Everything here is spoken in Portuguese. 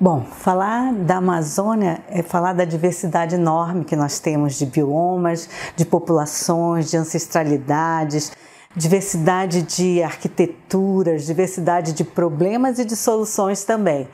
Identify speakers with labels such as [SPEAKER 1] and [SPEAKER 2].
[SPEAKER 1] Bom, falar da Amazônia é falar da diversidade enorme que nós temos de biomas, de populações, de ancestralidades, diversidade de arquiteturas, diversidade de problemas e de soluções também.